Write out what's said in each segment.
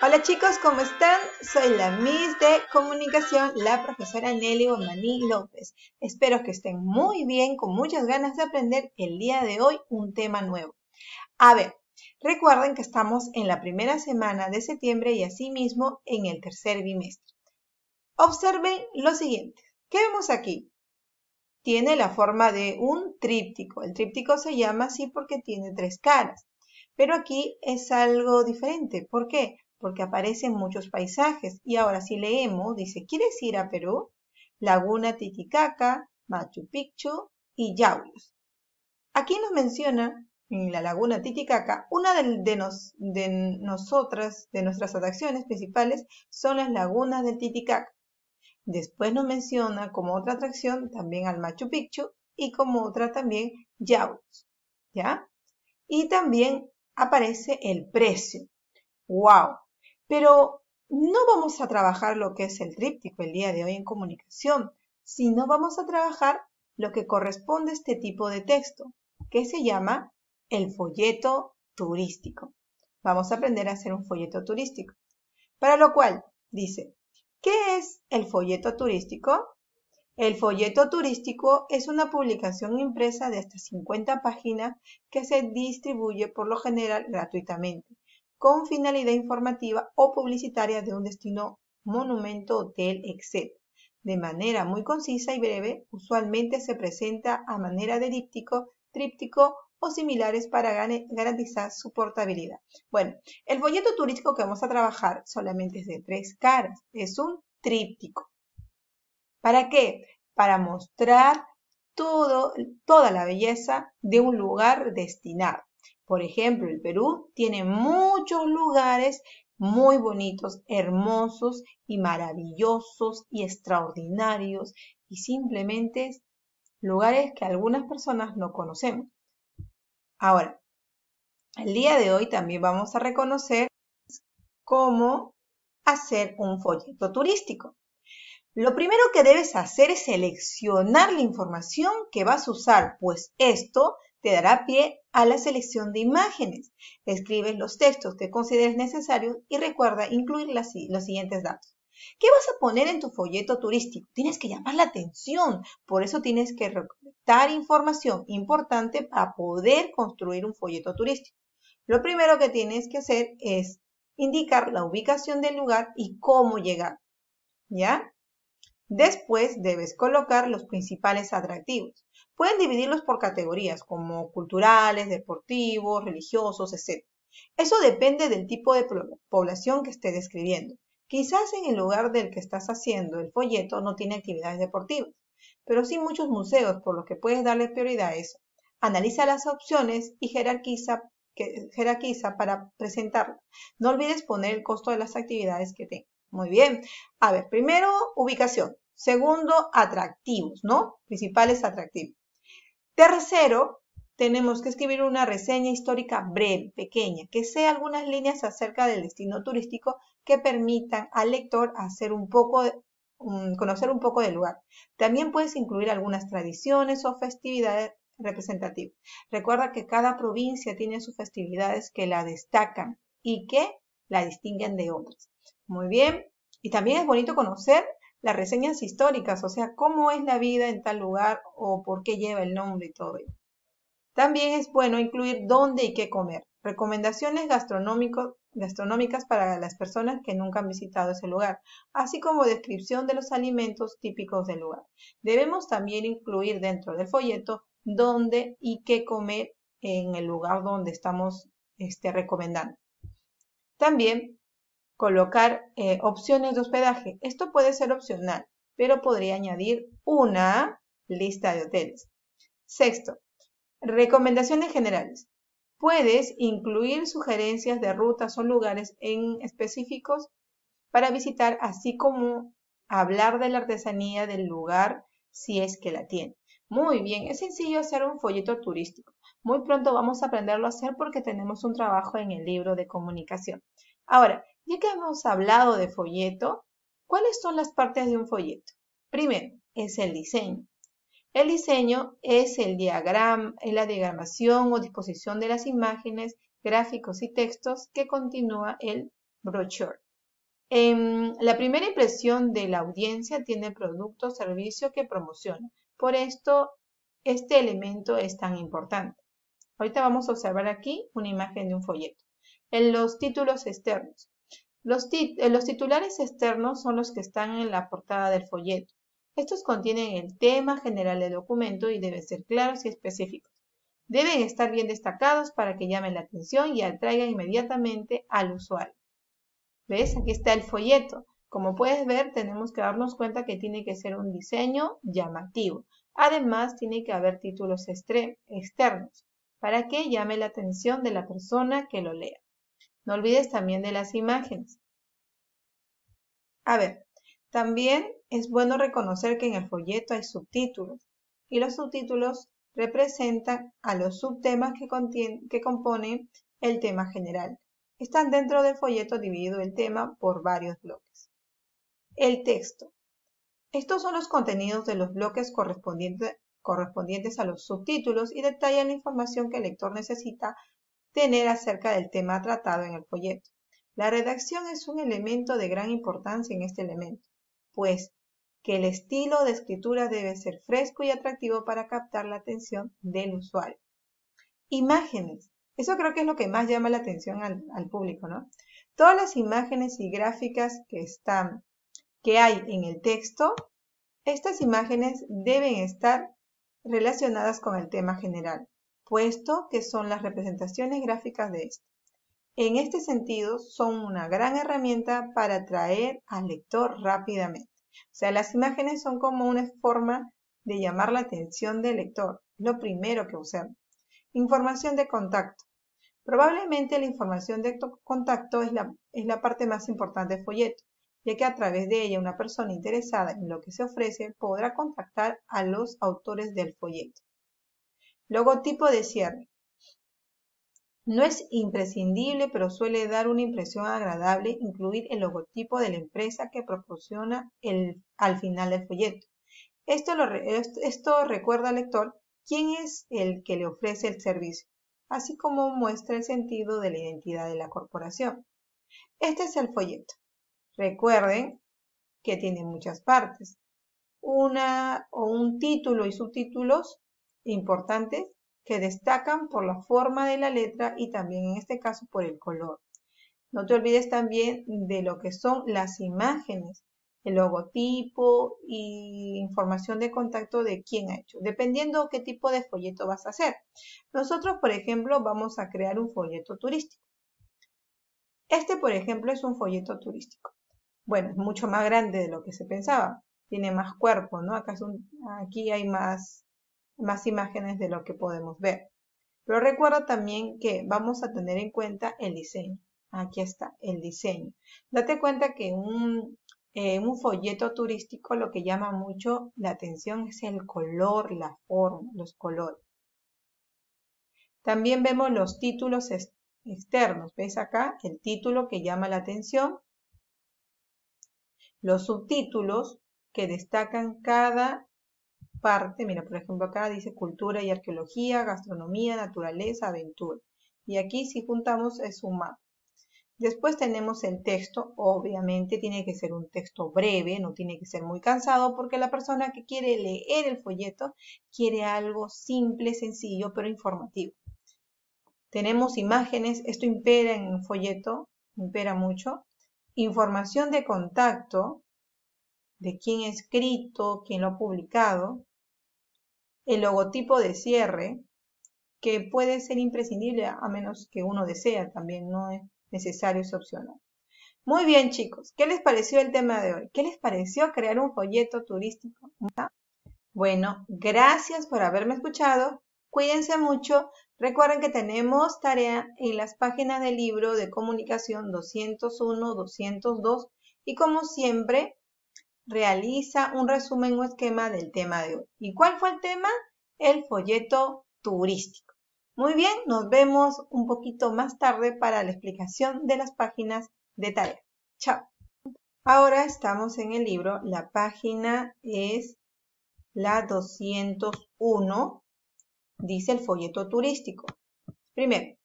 Hola chicos, ¿cómo están? Soy la Miss de Comunicación, la profesora Nelly Omaní López. Espero que estén muy bien, con muchas ganas de aprender el día de hoy un tema nuevo. A ver, recuerden que estamos en la primera semana de septiembre y asimismo en el tercer bimestre. Observen lo siguiente. ¿Qué vemos aquí? Tiene la forma de un tríptico. El tríptico se llama así porque tiene tres caras. Pero aquí es algo diferente. ¿Por qué? porque aparecen muchos paisajes. Y ahora si leemos, dice, ¿quieres ir a Perú? Laguna Titicaca, Machu Picchu y Yaulos. Aquí nos menciona en la laguna Titicaca, una de, nosotras, de nuestras atracciones principales, son las lagunas del Titicaca. Después nos menciona como otra atracción también al Machu Picchu y como otra también Yaulos. ¿Ya? Y también aparece el precio. ¡Wow! Pero no vamos a trabajar lo que es el tríptico el día de hoy en comunicación, sino vamos a trabajar lo que corresponde a este tipo de texto, que se llama el folleto turístico. Vamos a aprender a hacer un folleto turístico. Para lo cual, dice, ¿qué es el folleto turístico? El folleto turístico es una publicación impresa de hasta 50 páginas que se distribuye por lo general gratuitamente con finalidad informativa o publicitaria de un destino, monumento, hotel, etc. De manera muy concisa y breve, usualmente se presenta a manera de díptico, tríptico o similares para garantizar su portabilidad. Bueno, el folleto turístico que vamos a trabajar solamente es de tres caras, es un tríptico. ¿Para qué? Para mostrar todo, toda la belleza de un lugar destinado. Por ejemplo, el Perú tiene muchos lugares muy bonitos, hermosos y maravillosos y extraordinarios y simplemente lugares que algunas personas no conocemos. Ahora, el día de hoy también vamos a reconocer cómo hacer un folleto turístico. Lo primero que debes hacer es seleccionar la información que vas a usar, pues esto te dará pie a la selección de imágenes. Escribes los textos que consideres necesarios y recuerda incluir los siguientes datos. ¿Qué vas a poner en tu folleto turístico? Tienes que llamar la atención. Por eso tienes que recolectar información importante para poder construir un folleto turístico. Lo primero que tienes que hacer es indicar la ubicación del lugar y cómo llegar. ¿Ya? Después debes colocar los principales atractivos. Pueden dividirlos por categorías, como culturales, deportivos, religiosos, etc. Eso depende del tipo de población que esté describiendo. Quizás en el lugar del que estás haciendo el folleto no tiene actividades deportivas, pero sí muchos museos, por lo que puedes darle prioridad a eso. Analiza las opciones y jerarquiza, jerarquiza para presentarlo. No olvides poner el costo de las actividades que tenga. Muy bien. A ver, primero, ubicación. Segundo, atractivos, ¿no? Principales atractivos. Tercero, tenemos que escribir una reseña histórica breve, pequeña, que sea algunas líneas acerca del destino turístico que permitan al lector conocer un poco del lugar. También puedes incluir algunas tradiciones o festividades representativas. Recuerda que cada provincia tiene sus festividades que la destacan y que la distinguen de otras. Muy bien. Y también es bonito conocer las reseñas históricas, o sea, cómo es la vida en tal lugar o por qué lleva el nombre y todo ello. También es bueno incluir dónde y qué comer, recomendaciones gastronómicas para las personas que nunca han visitado ese lugar, así como descripción de los alimentos típicos del lugar. Debemos también incluir dentro del folleto dónde y qué comer en el lugar donde estamos este, recomendando. También colocar eh, opciones de hospedaje. Esto puede ser opcional, pero podría añadir una lista de hoteles. Sexto, recomendaciones generales. Puedes incluir sugerencias de rutas o lugares en específicos para visitar, así como hablar de la artesanía del lugar si es que la tiene. Muy bien, es sencillo hacer un folleto turístico. Muy pronto vamos a aprenderlo a hacer porque tenemos un trabajo en el libro de comunicación. Ahora, ya que hemos hablado de folleto, ¿cuáles son las partes de un folleto? Primero, es el diseño. El diseño es el diagrama, la diagramación o disposición de las imágenes, gráficos y textos que continúa el brochure. Em, la primera impresión de la audiencia tiene producto o servicio que promociona. Por esto, este elemento es tan importante. Ahorita vamos a observar aquí una imagen de un folleto. En los títulos externos, eh, los, titulares externos son los que están en la portada del folleto. Estos contienen el tema general del documento y deben ser claros y específicos. Deben estar bien destacados para que llamen la atención y atraigan inmediatamente al usuario. ¿Ves? Aquí está el folleto. Como puedes ver, tenemos que darnos cuenta que tiene que ser un diseño llamativo. Además, tiene que haber títulos externos para que llame la atención de la persona que lo lea. No olvides también de las imágenes. A ver, también es bueno reconocer que en el folleto hay subtítulos y los subtítulos representan a los subtemas que, componen el tema general. Están dentro del folleto dividido el tema por varios bloques. El texto. Estos son los contenidos de los bloques correspondientes correspondientes a los subtítulos y detallan la información que el lector necesita tener acerca del tema tratado en el folleto. La redacción es un elemento de gran importancia en este elemento, pues que el estilo de escritura debe ser fresco y atractivo para captar la atención del usuario. Imágenes. Eso creo que es lo que más llama la atención al, al público, ¿no? Todas las imágenes y gráficas que están, que hay en el texto, estas imágenes deben estar relacionadas con el tema general puesto que son las representaciones gráficas de esto. En este sentido, son una gran herramienta para atraer al lector rápidamente. O sea, las imágenes son como una forma de llamar la atención del lector, lo primero que usamos. Información de contacto. Probablemente la información de contacto es la, es la parte más importante del folleto, ya que a través de ella una persona interesada en lo que se ofrece podrá contactar a los autores del folleto. Logotipo de cierre. No es imprescindible, pero suele dar una impresión agradable incluir el logotipo de la empresa que proporciona el, al final del folleto. Esto, esto recuerda al lector quién es el que le ofrece el servicio, así como muestra el sentido de la identidad de la corporación. Este es el folleto. Recuerden que tiene muchas partes. Una o un título y subtítulos, importantes que destacan por la forma de la letra y también en este caso por el color. No te olvides también de lo que son las imágenes, el logotipo y información de contacto de quién ha hecho, dependiendo qué tipo de folleto vas a hacer. Nosotros, por ejemplo, vamos a crear un folleto turístico. Este, por ejemplo, es un folleto turístico. Bueno, es mucho más grande de lo que se pensaba. Tiene más cuerpo, ¿no? aquí hay más, más imágenes de lo que podemos ver. Pero recuerda también que vamos a tener en cuenta el diseño. Aquí está, el diseño. Date cuenta que un, eh, un folleto turístico lo que llama mucho la atención es el color, la forma, los colores. También vemos los títulos externos. ¿Ves acá? El título que llama la atención. Los subtítulos que destacan cada parte, mira, por ejemplo acá dice cultura y arqueología, gastronomía, naturaleza, aventura. Y aquí si juntamos es un mapa. Después tenemos el texto, obviamente tiene que ser un texto breve, no tiene que ser muy cansado porque la persona que quiere leer el folleto quiere algo simple, sencillo, pero informativo. Tenemos imágenes, esto impera en un folleto, impera mucho. Información de contacto, de quién ha escrito, quién lo ha publicado el logotipo de cierre, que puede ser imprescindible a menos que uno desea también, no es necesario, es opcional. Muy bien chicos, ¿qué les pareció el tema de hoy? ¿Qué les pareció crear un folleto turístico? Bueno, gracias por haberme escuchado, cuídense mucho, recuerden que tenemos tarea en las páginas del libro de comunicación 201, 202 y como siempre realiza un resumen o esquema del tema de hoy. ¿Y cuál fue el tema? El folleto turístico. Muy bien, nos vemos un poquito más tarde para la explicación de las páginas de tarea. Chao. Ahora estamos en el libro. La página es la 201. Dice el folleto turístico. Primero,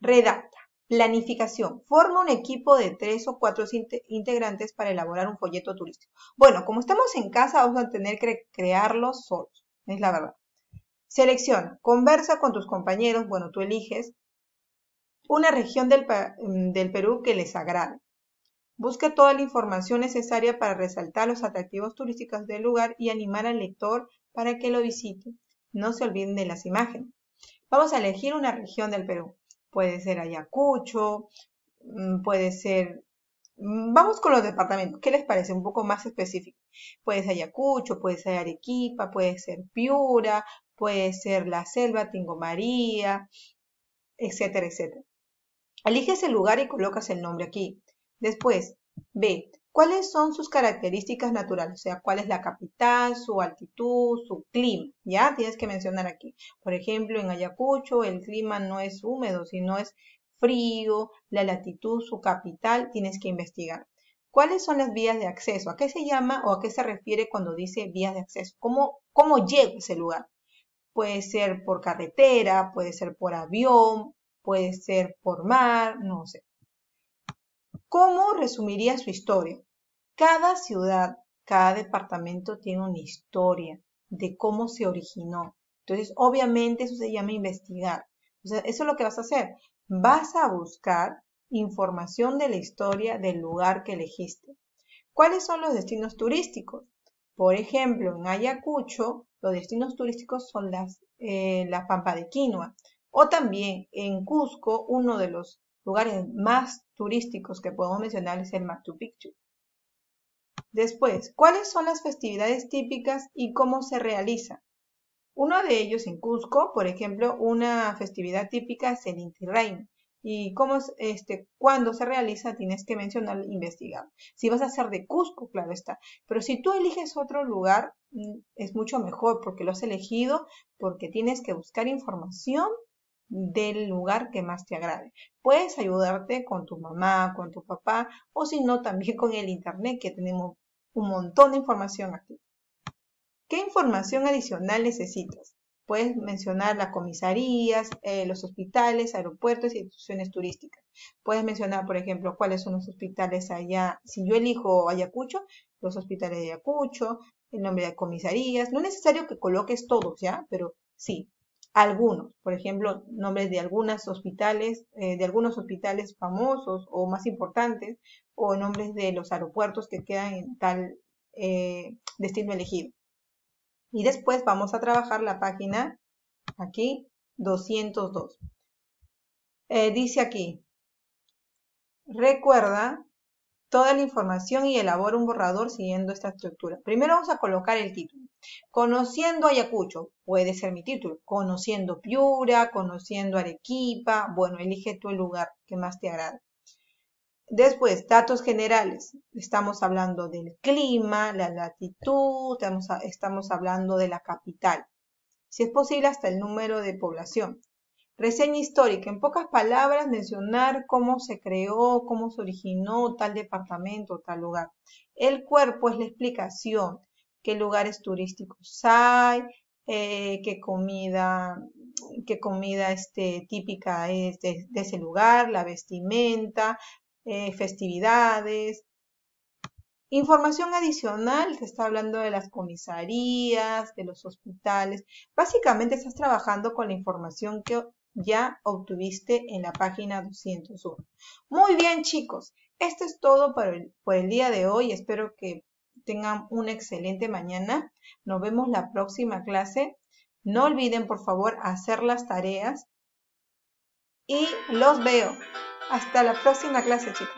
redacta. Planificación. Forma un equipo de tres o cuatro integrantes para elaborar un folleto turístico. Bueno, como estamos en casa, vamos a tener que crearlo solos. Es la verdad. Selección. Conversa con tus compañeros. Bueno, tú eliges una región del, mm, del Perú que les agrade. Busca toda la información necesaria para resaltar los atractivos turísticos del lugar y animar al lector para que lo visite. No se olviden de las imágenes. Vamos a elegir una región del Perú puede ser Ayacucho, mm, puede ser... Mm, vamos con los departamentos. ¿Qué les parece? Un poco más específico. Puede ser Ayacucho, puede ser Arequipa, puede ser Piura, puede ser La Selva, Tingo María, etcétera, etcétera. Eliges el lugar y colocas el nombre aquí. Después, B. ¿Cuáles son sus características naturales? O sea, ¿cuál es la capital, su altitud, su clima? Ya tienes que mencionar aquí. Por ejemplo, en Ayacucho el clima no es húmedo, sino es frío, la latitud, su capital, tienes que investigar. ¿Cuáles son las vías de acceso? ¿A qué se llama o a qué se refiere cuando dice vías de acceso? ¿Cómo, llega a ese lugar? Puede ser por carretera, puede ser por avión, puede ser por mar, no sé. ¿Cómo resumiría su historia? Cada ciudad, cada departamento tiene una historia de cómo se originó. Entonces, obviamente eso se llama investigar. eso es lo que vas a hacer. Vas a buscar información de la historia del lugar que elegiste. ¿Cuáles son los destinos turísticos? Por ejemplo, en Ayacucho, los destinos turísticos son las, eh, la pampa de quinoa. O también en Cusco, uno de los lugares más turísticos que podemos mencionar es el Machu Picchu. Después, ¿cuáles son las festividades típicas y cómo se realiza? Uno de ellos en Cusco, por ejemplo, una festividad típica es el Inti Raymi. Y cómo, este, cuándo se realiza, tienes que mencionar investigar. Si vas a ser de Cusco, claro está. Pero si tú eliges otro lugar, mm, es mucho mejor porque lo has elegido, porque tienes que buscar información del lugar que más te agrade. Puedes ayudarte con tu mamá, con tu papá, o si no, también con el internet, que tenemos un montón de información aquí. ¿Qué información adicional necesitas? Puedes mencionar las comisarías, eh, los hospitales, aeropuertos y instituciones turísticas. Puedes mencionar, por ejemplo, cuáles son los hospitales allá. Si yo elijo Ayacucho, los hospitales de Ayacucho, el nombre de comisarías. No es necesario que coloques todos, ¿ya? Pero sí, algunos, por ejemplo, nombres de algunos hospitales, eh, de algunos hospitales famosos o más importantes, o nombres de los aeropuertos que quedan en tal eh, destino elegido. Y después vamos a trabajar la página, aquí, 202. Eh, dice aquí, recuerda toda la información y elabora un borrador siguiendo esta estructura. Primero vamos a colocar el título. Conociendo Ayacucho, puede ser mi título. Conociendo Piura, conociendo Arequipa, bueno, elige tú el lugar que más te agrada. Después, datos generales. Estamos hablando del clima, la latitud, estamos hablando de la capital. Si es posible, hasta el número de población. Reseña histórica. En pocas palabras, mencionar cómo se creó, cómo se originó tal departamento, tal lugar. El cuerpo es la explicación. ¿Qué lugares turísticos hay? Eh, ¿Qué comida, qué comida este, típica es de, ese lugar? La vestimenta, eh, festividades. Información adicional, se está hablando de las comisarías, de los hospitales. Básicamente estás trabajando con la información que ya obtuviste en la página 201. Muy bien chicos, esto es todo por el, día de hoy. Espero que tengan una excelente mañana. Nos vemos la próxima clase. No olviden, por favor, hacer las tareas. Y los veo. Hasta la próxima clase, chicos.